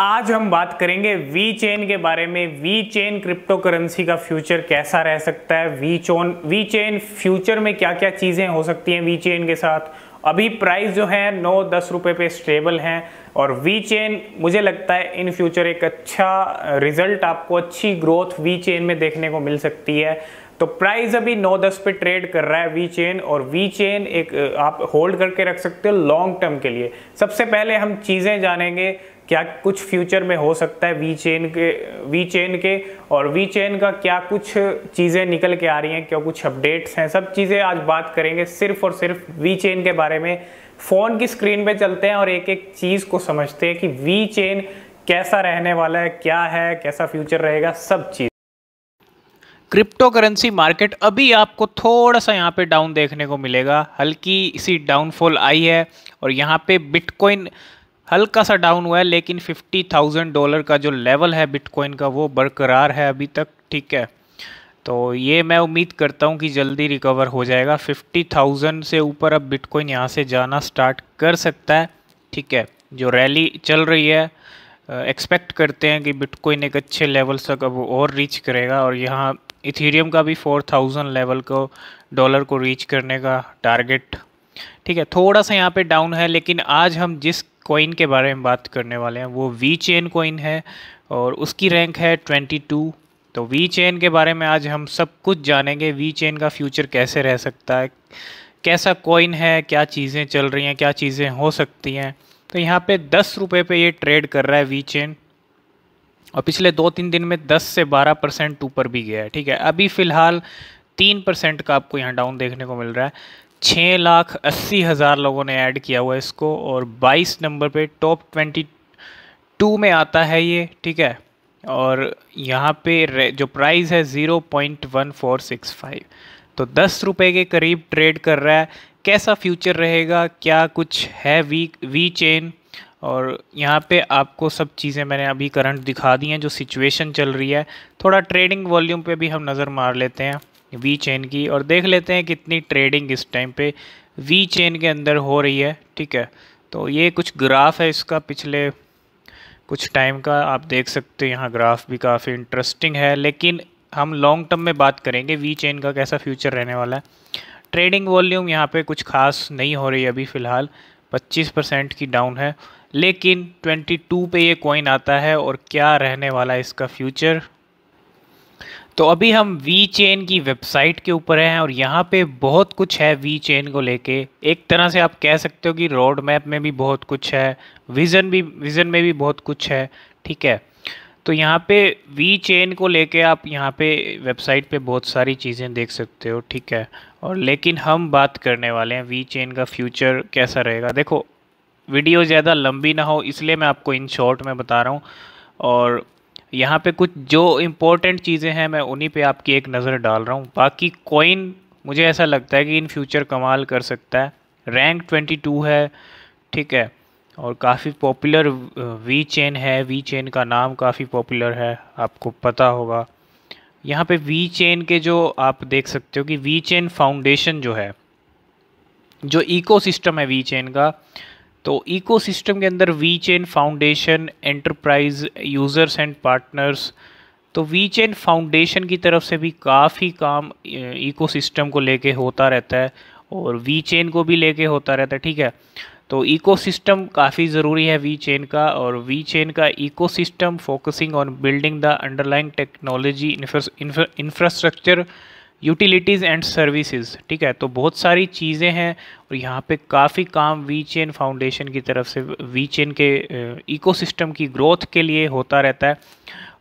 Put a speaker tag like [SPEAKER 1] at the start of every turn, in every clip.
[SPEAKER 1] आज हम बात करेंगे वी चेन के बारे में वी चेन क्रिप्टो करेंसी का फ्यूचर कैसा रह सकता है VeChain VeChain future में क्या क्या चीज़ें हो सकती हैं वी चेन के साथ अभी प्राइस जो है नौ दस रुपये पे स्टेबल हैं और वी चेन मुझे लगता है इन फ्यूचर एक अच्छा रिजल्ट आपको अच्छी ग्रोथ वी चेन में देखने को मिल सकती है तो प्राइस अभी 9-10 पे ट्रेड कर रहा है वी चेन और वी चेन एक आप होल्ड करके रख सकते हो लॉन्ग टर्म के लिए सबसे पहले हम चीज़ें जानेंगे क्या कुछ फ्यूचर में हो सकता है वी चेन के वी चेन के और वी चेन का क्या कुछ चीज़ें निकल के आ रही हैं क्या कुछ अपडेट्स हैं सब चीज़ें आज बात करेंगे सिर्फ और सिर्फ वी चेन के बारे में फ़ोन की स्क्रीन पे चलते हैं और एक एक चीज़ को समझते हैं कि वी चेन कैसा रहने वाला है क्या है कैसा फ्यूचर रहेगा सब चीज़ क्रिप्टो करेंसी मार्केट अभी आपको थोड़ा सा यहाँ पे डाउन देखने को मिलेगा हल्की इसी डाउनफॉल आई है और यहाँ पे बिटकॉइन हल्का सा डाउन हुआ है लेकिन फिफ्टी थाउजेंड डॉलर का जो लेवल है बिटकॉइन का वो बरकरार है अभी तक ठीक है तो ये मैं उम्मीद करता हूँ कि जल्दी रिकवर हो जाएगा फिफ्टी थाउजेंड से ऊपर अब बिटकॉइन यहाँ से जाना स्टार्ट कर सकता है ठीक है जो रैली चल रही है एक्सपेक्ट करते हैं कि बिटकॉइन एक अच्छे लेवल तक अब और रीच करेगा और यहाँ इथीरियम का भी फोर थाउजेंड लेवल को डॉलर को रीच करने का टारगेट ठीक है थोड़ा सा यहाँ पे डाउन है लेकिन आज हम जिस कॉइन के बारे में बात करने वाले हैं वो वी चेन कॉइन है और उसकी रैंक है ट्वेंटी टू तो वी चेन के बारे में आज हम सब कुछ जानेंगे वी चेन का फ्यूचर कैसे रह सकता है कैसा कॉइन है क्या चीज़ें चल रही हैं क्या चीज़ें हो सकती हैं तो यहाँ पे दस रुपये पर ये ट्रेड कर रहा है वी चेन और पिछले दो तीन दिन में दस से बारह परसेंट ऊपर भी गया है ठीक है अभी फ़िलहाल तीन परसेंट का आपको यहाँ डाउन देखने को मिल रहा है छः लाख अस्सी हज़ार लोगों ने ऐड किया हुआ है इसको और बाईस नंबर पे टॉप ट्वेंटी टू में आता है ये ठीक है और यहाँ पे जो प्राइस है zero point one four six five तो दस रुपये के करीब ट्रेड कर रहा है कैसा फ्यूचर रहेगा क्या कुछ है वी वी चेन और यहाँ पे आपको सब चीज़ें मैंने अभी करंट दिखा दी हैं जो सिचुएशन चल रही है थोड़ा ट्रेडिंग वॉल्यूम पे भी हम नज़र मार लेते हैं वी चेन की और देख लेते हैं कितनी ट्रेडिंग इस टाइम पे वी चेन के अंदर हो रही है ठीक है तो ये कुछ ग्राफ है इसका पिछले कुछ टाइम का आप देख सकते हो यहाँ ग्राफ भी काफ़ी इंटरेस्टिंग है लेकिन हम लॉन्ग टर्म में बात करेंगे वी चेन का कैसा फ्यूचर रहने वाला है ट्रेडिंग वॉल्यूम यहाँ पे कुछ खास नहीं हो रही अभी फ़िलहाल 25 परसेंट की डाउन है लेकिन 22 पे ये कॉइन आता है और क्या रहने वाला है इसका फ्यूचर तो अभी हम वी चेन की वेबसाइट के ऊपर हैं और यहाँ पे बहुत कुछ है वी चेन को लेके एक तरह से आप कह सकते हो कि रोड मैप में भी बहुत कुछ है विज़न भी विज़न में भी बहुत कुछ है ठीक है तो यहाँ पे वी चेन को लेके आप यहाँ पे वेबसाइट पे बहुत सारी चीज़ें देख सकते हो ठीक है और लेकिन हम बात करने वाले हैं वी चेन का फ्यूचर कैसा रहेगा देखो वीडियो ज़्यादा लंबी ना हो इसलिए मैं आपको इन शॉर्ट में बता रहा हूँ और यहाँ पे कुछ जो इम्पोर्टेंट चीज़ें हैं मैं उन्हीं पे आपकी एक नज़र डाल रहा हूँ बाकी कोइन मुझे ऐसा लगता है कि इन फ्यूचर कमाल कर सकता है रैंक 22 है ठीक है और काफ़ी पॉपुलर वी चेन है वी चेन का नाम काफ़ी पॉपुलर है आपको पता होगा यहाँ पे वी चेन के जो आप देख सकते हो कि वी चेन फाउंडेशन जो है जो इकोसिस्टम है वी चेन का तो इकोसिस्टम के अंदर VeChain foundation enterprise users and partners तो वी चेन फाउंडेशन की तरफ से भी काफ़ी काम इकोसिस्टम को लेके होता रहता है और वी चेन को भी लेके होता रहता है ठीक है तो इकोसिस्टम काफ़ी ज़रूरी है वी चेन का और वी चेन का ecosystem focusing on building the underline technology infrastructure utilities and services ठीक है तो बहुत सारी चीज़ें हैं और यहाँ पे काफ़ी काम वी चेन फाउंडेशन की तरफ से वी चेन के इकोसिस्टम की ग्रोथ के लिए होता रहता है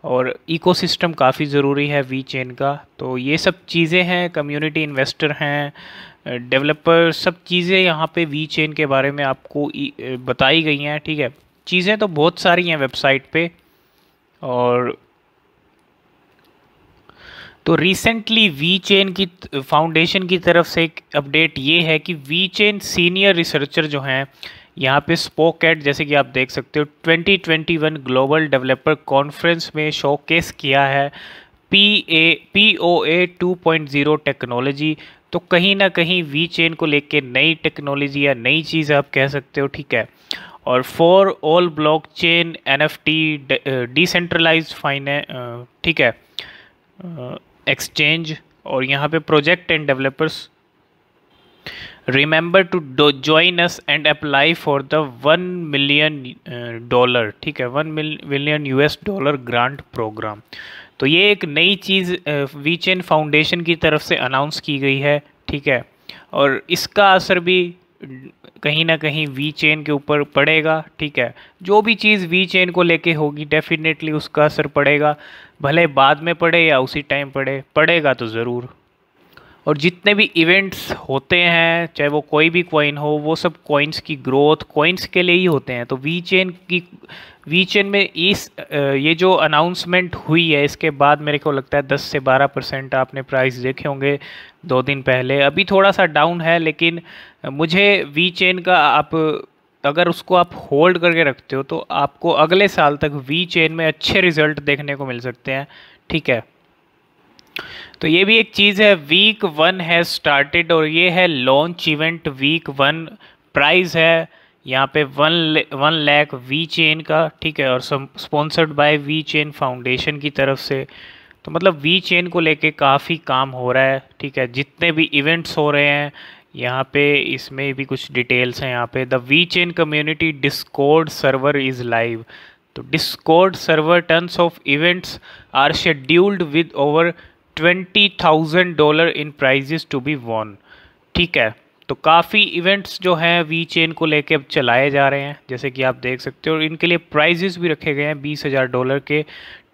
[SPEAKER 1] और इकोसिस्टम काफ़ी ज़रूरी है वी चेन का तो ये सब चीज़ें हैं कम्युनिटी इन्वेस्टर हैं डेवलपर सब चीज़ें यहाँ पे वी चेन के बारे में आपको बताई गई हैं ठीक है चीज़ें तो बहुत सारी हैं वेबसाइट पे और तो रिसेंटली वी चेन की फाउंडेशन की तरफ से एक अपडेट ये है कि वी चेन सीनियर रिसर्चर जो हैं यहाँ पे एट जैसे कि आप देख सकते हो 2021 ग्लोबल डेवलपर कॉन्फ्रेंस में शोकेस किया है P A P O A two point zero technology तो कहीं ना कहीं वी चेन को लेके नई टेक्नोलॉजी या नई चीज़ आप कह सकते हो ठीक है और for all blockchain N F T decentralize finance ठीक है एक्सचेंज और यहाँ पे project and developers remember to join us and apply for the one million dollar ठीक है one million US dollar grant program तो ये एक नई चीज़ वीचेन uh, फाउंडेशन की तरफ से अनाउंस की गई है ठीक है और इसका असर भी कहीं ना कहीं वी चेन के ऊपर पड़ेगा ठीक है जो भी चीज़ वी चेन को लेके होगी डेफिनेटली उसका असर पड़ेगा भले बाद में पड़े या उसी टाइम पड़े पड़ेगा तो ज़रूर और जितने भी इवेंट्स होते हैं चाहे वो कोई भी कॉइन हो वो सब कॉइन्स की ग्रोथ कॉइन्स के लिए ही होते हैं तो वी चेन की वी चेन में इस ये जो अनाउंसमेंट हुई है इसके बाद मेरे को लगता है 10 से 12 परसेंट आपने प्राइस देखे होंगे दो दिन पहले अभी थोड़ा सा डाउन है लेकिन मुझे वी चेन का आप अगर उसको आप होल्ड करके रखते हो तो आपको अगले साल तक वी चेन में अच्छे रिजल्ट देखने को मिल सकते हैं ठीक है तो ये भी एक चीज़ है वीक वन है स्टार्टेड और ये है launch event week one price है यहाँ पे one one lakh VeChain का ठीक है और sponsored by VeChain foundation की तरफ से तो मतलब वी चेन को लेके काफ़ी काम हो रहा है ठीक है जितने भी इवेंट्स हो रहे हैं यहाँ पे इसमें भी कुछ डिटेल्स हैं यहाँ पे the VeChain community Discord server is live तो Discord server terms of events are scheduled with over twenty thousand dollar in prizes to be won ठीक है तो काफ़ी इवेंट्स जो हैं वी चेन को लेके अब चलाए जा रहे हैं जैसे कि आप देख सकते हो और इनके लिए प्राइजेस भी रखे गए हैं बीस हज़ार डॉलर के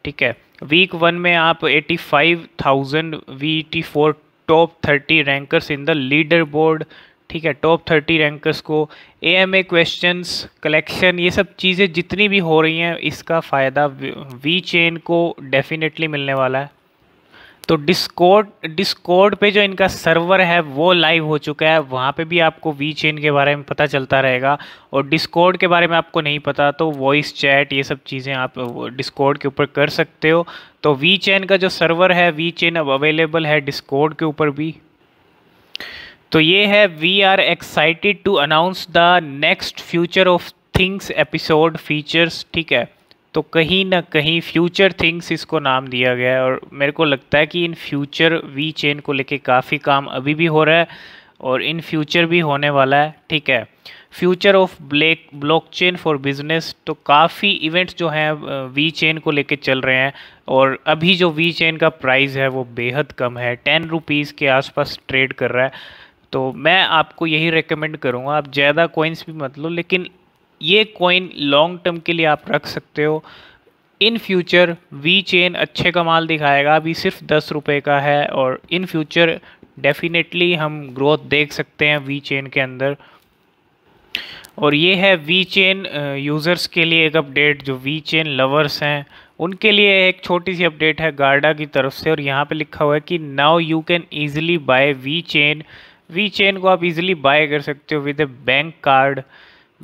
[SPEAKER 1] ठीक है वीक वन में आप eighty five thousand V T for top thirty rankers in the leader board ठीक है टॉप थर्टी रैंकर्स को A M A question collection ये सब चीज़ें जितनी भी हो रही हैं इसका फ़ायदा वी चेन को डेफिनेटली मिलने वाला है तो डिस्कोड डिस्कोड पे जो इनका सर्वर है वो लाइव हो चुका है वहाँ पे भी आपको वी चेन के बारे में पता चलता रहेगा और डिस्कोड के बारे में आपको नहीं पता तो वॉइस चैट ये सब चीज़ें आप डिस्कोड के ऊपर कर सकते हो तो वी चेन का जो सर्वर है वी चेन अब अवेलेबल है डिस्कोड के ऊपर भी तो ये है we are excited to announce the next future of things episode features ठीक है तो कहीं ना कहीं फ्यूचर थिंग्स इसको नाम दिया गया है और मेरे को लगता है कि इन फ्यूचर वी चेन को लेके काफ़ी काम अभी भी हो रहा है और इन फ्यूचर भी होने वाला है ठीक है future of black blockchain for business तो काफ़ी इवेंट्स जो हैं वी चेन को लेके चल रहे हैं और अभी जो वी चेन का प्राइस है वो बेहद कम है टेन रुपीज़ के आसपास ट्रेड कर रहा है तो मैं आपको यही रेकमेंड करूँगा आप ज़्यादा कोइंस भी मत लो लेकिन ये कॉइन लॉन्ग टर्म के लिए आप रख सकते हो इन फ्यूचर वी चेन अच्छे कमाल दिखाएगा अभी सिर्फ दस रुपये का है और इन फ्यूचर डेफिनेटली हम ग्रोथ देख सकते हैं वी चेन के अंदर और ये है वी चेन यूज़र्स के लिए एक अपडेट जो वी चेन लवर्स हैं उनके लिए एक छोटी सी अपडेट है गार्डा की तरफ से और यहाँ पे लिखा हुआ है कि now you can easily buy VeChain VeChain को आप ईज़िली बाय कर सकते हो with a bank card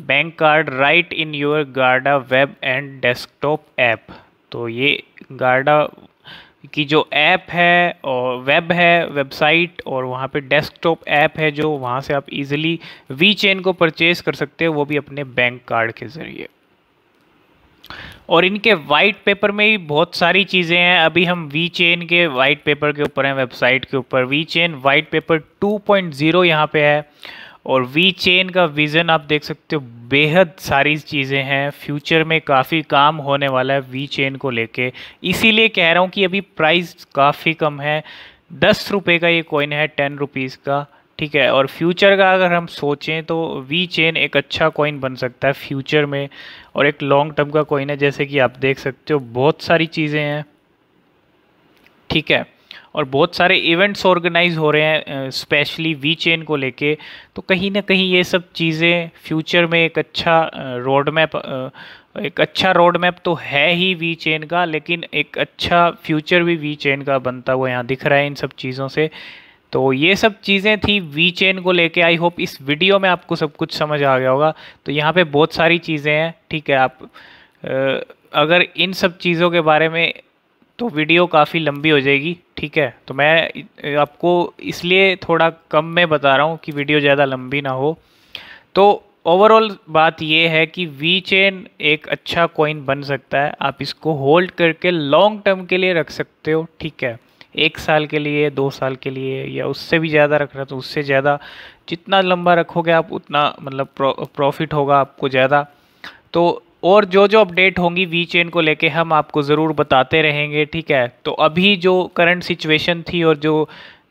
[SPEAKER 1] bank card right in your Guarda web and desktop app तो ये गार्डा की जो ऐप है और वेब है वेबसाइट और वहाँ पे डेस्कटॉप ऐप है जो वहाँ से आप इजीली वी चेन को परचेज कर सकते हो वो भी अपने बैंक कार्ड के ज़रिए और इनके वाइट पेपर में भी बहुत सारी चीज़ें हैं अभी हम वी चेन के वाइट पेपर के ऊपर हैं वेबसाइट के ऊपर VeChain white paper 2.0 point यहाँ पे है और वी चेन का विज़न आप देख सकते हो बेहद सारी चीज़ें हैं फ्यूचर में काफ़ी काम होने वाला है वी चेन को लेके इसीलिए कह रहा हूँ कि अभी प्राइस काफ़ी कम है दस रुपये का ये कॉइन है टेन रुपीज़ का ठीक है और फ्यूचर का अगर हम सोचें तो वी चेन एक अच्छा कॉइन बन सकता है फ्यूचर में और एक लॉन्ग टर्म का कॉइन है जैसे कि आप देख सकते हो बहुत सारी चीज़ें हैं ठीक है और बहुत सारे इवेंट्स ऑर्गेनाइज हो रहे हैं स्पेशली वी चेन को लेके तो कहीं ना कहीं ये सब चीज़ें फ्यूचर में एक अच्छा रोड मैप एक अच्छा रोड मैप तो है ही वी चेन का लेकिन एक अच्छा फ्यूचर भी वी चेन का बनता हुआ यहाँ दिख रहा है इन सब चीज़ों से तो ये सब चीज़ें थी वी चेन को लेके आई होप इस वीडियो में आपको सब कुछ समझ आ गया होगा तो यहाँ पे बहुत सारी चीज़ें हैं ठीक है आप अगर इन सब चीज़ों के बारे में तो वीडियो काफ़ी लंबी हो जाएगी ठीक है तो मैं आपको इसलिए थोड़ा कम में बता रहा हूँ कि वीडियो ज़्यादा लंबी ना हो तो ओवरऑल बात यह है कि वी चेन एक अच्छा कॉइन बन सकता है आप इसको होल्ड करके लॉन्ग टर्म के लिए रख सकते हो ठीक है एक साल के लिए दो साल के लिए या उससे भी ज़्यादा रख रहे हो तो उससे ज़्यादा जितना लंबा रखोगे आप उतना मतलब प्रॉफिट होगा आपको ज़्यादा तो और जो जो अपडेट होंगी वी चेन को लेके हम आपको ज़रूर बताते रहेंगे ठीक है तो अभी जो करंट सिचुएशन थी और जो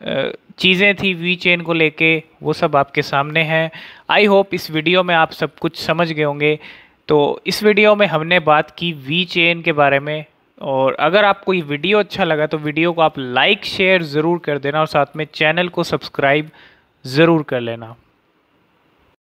[SPEAKER 1] चीज़ें थी वी चेन को लेके वो सब आपके सामने हैं आई होप इस वीडियो में आप सब कुछ समझ गए होंगे तो इस वीडियो में हमने बात की वी चेन के बारे में और अगर आपको ये वीडियो अच्छा लगा तो वीडियो को आप लाइक शेयर ज़रूर कर देना और साथ में चैनल को सब्सक्राइब ज़रूर कर लेना